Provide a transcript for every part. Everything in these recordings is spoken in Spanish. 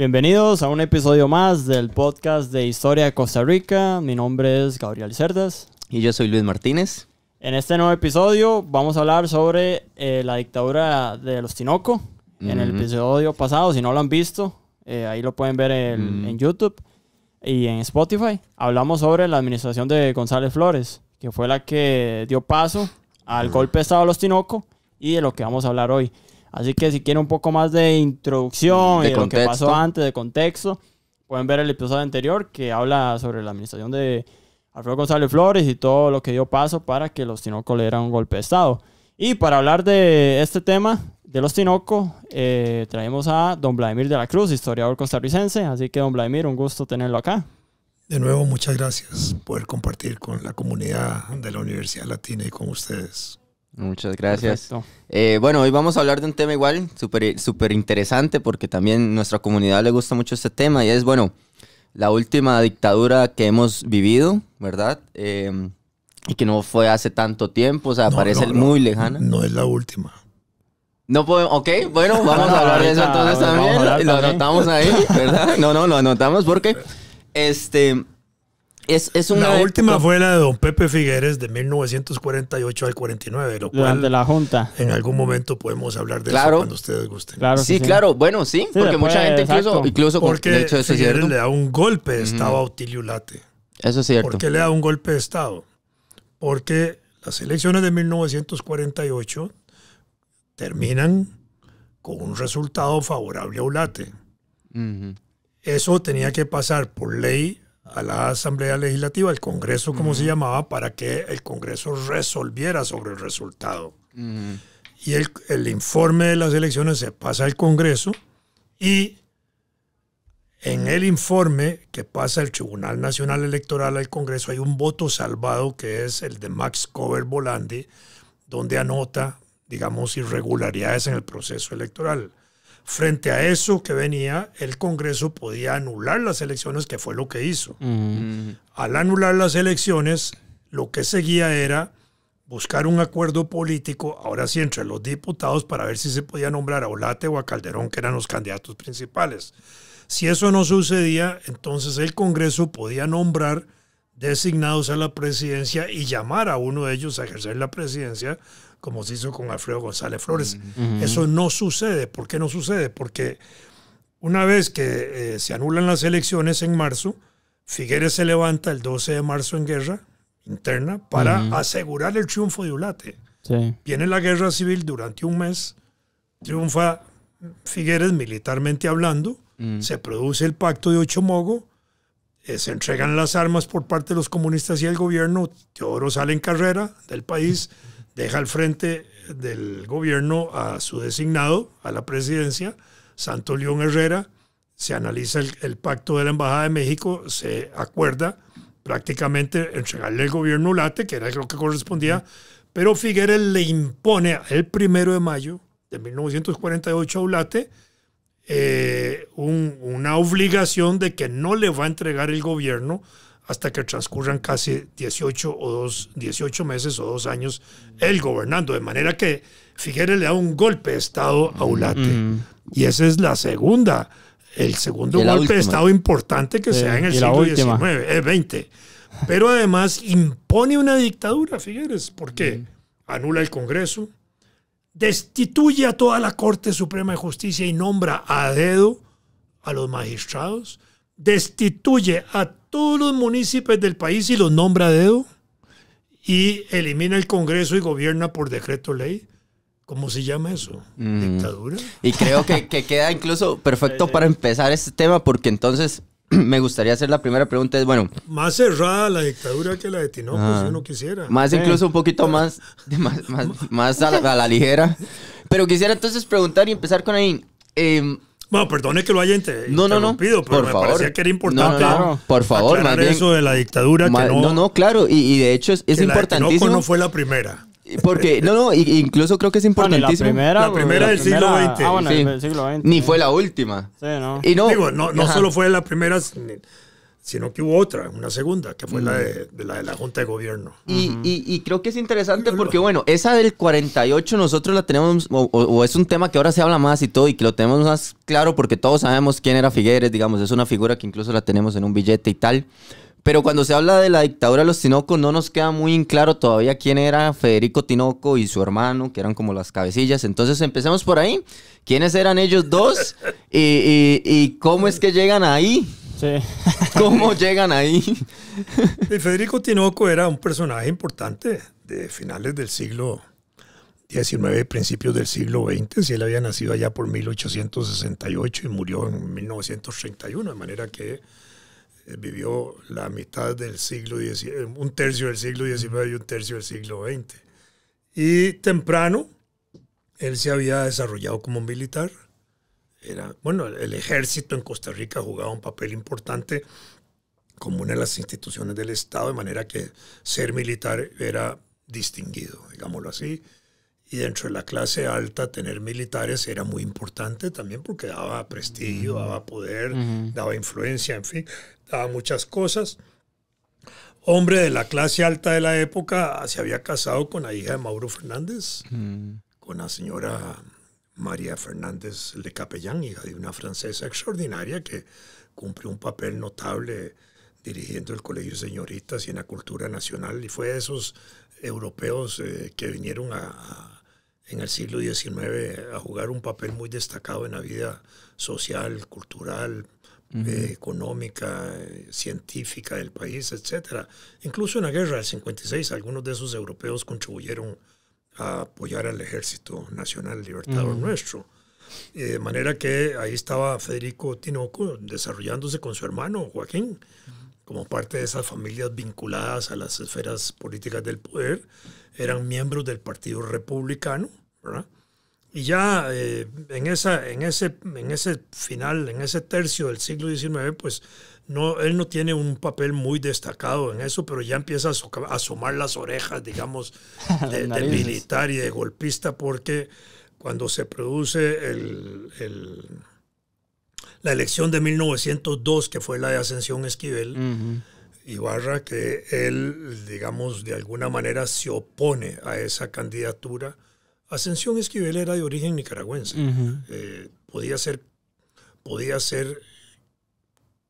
Bienvenidos a un episodio más del podcast de Historia de Costa Rica. Mi nombre es Gabriel Cerdas. Y yo soy Luis Martínez. En este nuevo episodio vamos a hablar sobre eh, la dictadura de los Tinoco. En el episodio pasado, si no lo han visto, eh, ahí lo pueden ver en YouTube y en Spotify. Hablamos sobre la administración de González Flores, que fue la que dio paso al golpe de Estado de los Tinoco y de lo que vamos a hablar hoy. Así que si quieren un poco más de introducción y lo que pasó antes, de contexto, pueden ver el episodio anterior que habla sobre la administración de Alfredo González Flores y todo lo que dio paso para que los Tinoco le dieran un golpe de Estado. Y para hablar de este tema de los Tinoco, eh, traemos a don Vladimir de la Cruz, historiador costarricense. Así que, don Vladimir, un gusto tenerlo acá. De nuevo, muchas gracias por compartir con la comunidad de la Universidad Latina y con ustedes. Muchas gracias. Eh, bueno, hoy vamos a hablar de un tema igual súper super interesante porque también a nuestra comunidad le gusta mucho este tema y es, bueno, la última dictadura que hemos vivido, ¿verdad? Em, y que no fue hace tanto tiempo, o sea, parece muy lejana. No es la última. No podemos, ok, bueno, vamos a hablar de eso entonces también. Lo anotamos ahí, ¿verdad? No, no, lo anotamos porque este, la última fue la de don Pepe Figueres de 1948 al 49, lo cual de la Junta. En algún momento podemos hablar de eso cuando ustedes gusten. sí, claro, bueno, sí, porque mucha gente incluso, incluso porque hecho, eso cierto. le da un golpe de Estado a Otilio Ulate. Eso es cierto. ¿Por qué le da un golpe de Estado? Porque las elecciones de 1948 terminan con un resultado favorable a Ulate. Eso tenía que pasar por ley a la Asamblea Legislativa, al Congreso, como se llamaba, para que el Congreso resolviera sobre el resultado. Y el, informe de las elecciones se pasa al Congreso y en el informe que pasa el Tribunal Nacional Electoral al Congreso hay un voto salvado que es el de Max Cover Bolandi, donde anota, digamos, irregularidades en el proceso electoral. Frente a eso que venía, el Congreso podía anular las elecciones, que fue lo que hizo. Al anular las elecciones, lo que seguía era buscar un acuerdo político, ahora sí, entre los diputados para ver si se podía nombrar a Olate o a Calderón, que eran los candidatos principales. Si eso no sucedía, entonces el Congreso podía nombrar designados a la presidencia y llamar a uno de ellos a ejercer la presidencia, como se hizo con Alfredo González Flores. Eso no sucede. ¿Por qué no sucede? Porque una vez que eh, se anulan las elecciones en marzo, Figueres se levanta el 12 de marzo en guerra interna para asegurar el triunfo de Ulate. Viene la guerra civil durante un mes, triunfa Figueres militarmente hablando, se produce el pacto de Ocho Ochomogo, eh, se entregan las armas por parte de los comunistas y el gobierno, Teodoro sale en carrera del país, deja al frente del gobierno a su designado, a la presidencia, Santo León Herrera, se analiza el, pacto de la Embajada de México, se acuerda prácticamente entregarle el gobierno late, que era lo que correspondía, pero Figueres le impone el primero de mayo de 1948 a Ulate eh, una obligación de que no le va a entregar el gobierno hasta que transcurran casi 18, o meses o dos años él gobernando. De manera que Figueres le da un golpe de Estado a Ulate. Y esa es la segunda, el segundo golpe de Estado importante que sea se en el siglo XIX, 20. Eh, Pero además impone una dictadura, Figueres, porque anula el Congreso, destituye a toda la Corte Suprema de Justicia y nombra a dedo a los magistrados, destituye a todos los municipios del país y los nombra a dedo, y elimina el Congreso y gobierna por decreto ley. ¿Cómo se llama eso? Mm. ¿Dictadura? Y creo que, que, queda incluso perfecto para empezar este tema, porque entonces me gustaría hacer la primera pregunta. Es, bueno. Más cerrada la dictadura que la de Tinoco, si uno quisiera. Más, incluso un poquito más, más, más, a, la, ligera. Pero quisiera entonces preguntar y empezar con ahí. Eh, em, bueno, perdone que lo haya no, no, no, pero por me favor. parecía que era importante. No, por favor, eso de la dictadura. no, no, claro, y, de hecho es, es importantísimo. no fue la primera. Porque, eh, no, no, incluso creo que es ah, importantísimo. la primera, del siglo XX. Ah, ni fue la última. no. no, solo fue la primera, sino que hubo otra, una segunda, que fue la, de, la, Junta de Gobierno. Y, y, creo que es interesante porque, bueno, esa del 48 nosotros la tenemos, o, es un tema que ahora se habla más y todo, y que lo tenemos más claro porque todos sabemos quién era Figueres, digamos, es una figura que incluso la tenemos en un billete y tal. Pero cuando se habla de la dictadura de los Tinoco, no nos queda muy claro todavía quién era Federico Tinoco y su hermano, que eran como las cabecillas. Entonces empecemos por ahí. ¿Quiénes eran ellos dos? ¿Y, cómo es que llegan ahí? Sí. ¿Cómo llegan ahí? Federico Tinoco era un personaje importante de finales del siglo XIX, principios del siglo XX. Si él había nacido allá por 1868 y murió en 1931, de manera que eh, vivió la mitad del siglo XIX, un tercio del siglo XIX y un tercio del siglo XX. Y temprano, él se había desarrollado como militar. Era, bueno, el ejército en Costa Rica jugaba un papel importante como una de las instituciones del Estado, de manera que ser militar era distinguido, digámoslo así y dentro de la clase alta tener militares era muy importante también porque daba prestigio, mm. daba poder, daba influencia, en fin, daba muchas cosas. Hombre de la clase alta de la época ah, se había casado con la hija de Mauro Fernández, mm. con la señora María Fernández Le Capellán, hija de una francesa extraordinaria que cumplió un papel notable dirigiendo el Colegio Señoritas y en la cultura nacional y fue de esos europeos eh, que vinieron a, en el siglo XIX a jugar un papel muy destacado en la vida social, cultural, eh, económica, científica del país, etc. Incluso en la guerra del 56, algunos de esos europeos contribuyeron a apoyar al ejército nacional libertador nuestro. Eh, de manera que ahí estaba Federico Tinoco desarrollándose con su hermano Joaquín, como parte de esas familias vinculadas a las esferas políticas del poder. Eran miembros del Partido Republicano, y ya eh, en, en, ese, final, en ese tercio del siglo XIX, pues no, él no tiene un papel muy destacado en eso, pero ya empieza a asomar las orejas, digamos, de, militar y de golpista, porque cuando se produce la elección de 1902, que fue la de Ascensión Esquivel, que él, digamos, de alguna manera se opone a esa candidatura Ascensión Esquivel era de origen nicaragüense. Eh, podía, ser, podía ser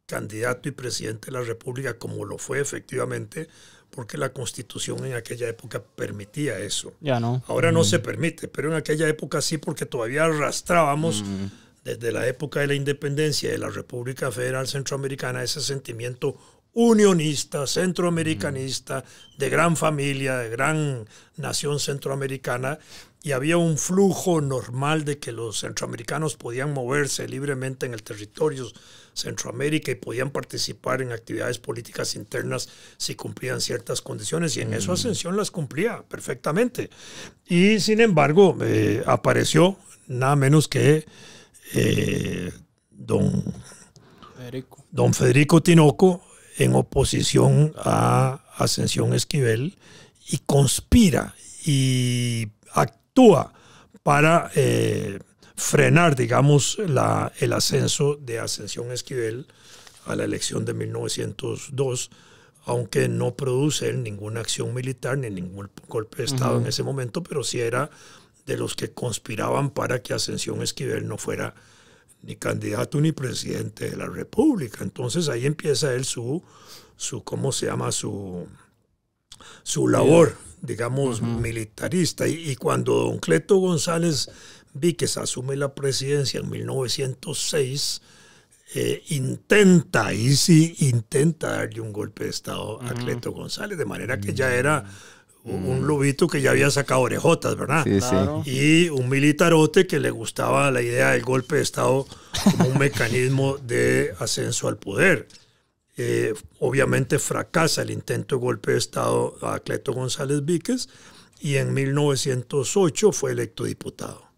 candidato y presidente de la República, como lo fue efectivamente, porque la constitución en aquella época permitía eso. Ya no. Ahora no se permite, pero en aquella época sí, porque todavía arrastrábamos desde la época de la independencia de la República Federal Centroamericana ese sentimiento unionista, centroamericanista, de gran familia, de gran nación centroamericana, y había un flujo normal de que los centroamericanos podían moverse libremente en el territorio Centroamérica y podían participar en actividades políticas internas si cumplían ciertas condiciones y en eso mm. Ascensión las cumplía perfectamente. Y sin embargo eh, apareció nada menos que eh, don, Federico. don Federico Tinoco en oposición a Ascensión Esquivel y conspira y actúa para eh, frenar, digamos, la, el ascenso de Ascensión Esquivel a la elección de 1902, aunque no produce ninguna acción militar ni ningún golpe de Estado en ese momento, pero sí era de los que conspiraban para que Ascensión Esquivel no fuera ni candidato ni presidente de la República. Entonces ahí empieza él su, su ¿cómo se llama? Su, su labor, digamos, militarista. Y, cuando don Cleto González Víquez asume la presidencia en 1906, eh, intenta, y sí, intenta darle un golpe de Estado a Cleto González, de manera que ya mm. era un mm. lobito que ya había sacado orejotas, ¿verdad? Y un militarote que le gustaba la idea del golpe de Estado como un mecanismo de ascenso al poder. Eh, obviamente fracasa el intento de golpe de Estado a Cleto González Víquez y en 1908 fue electo diputado.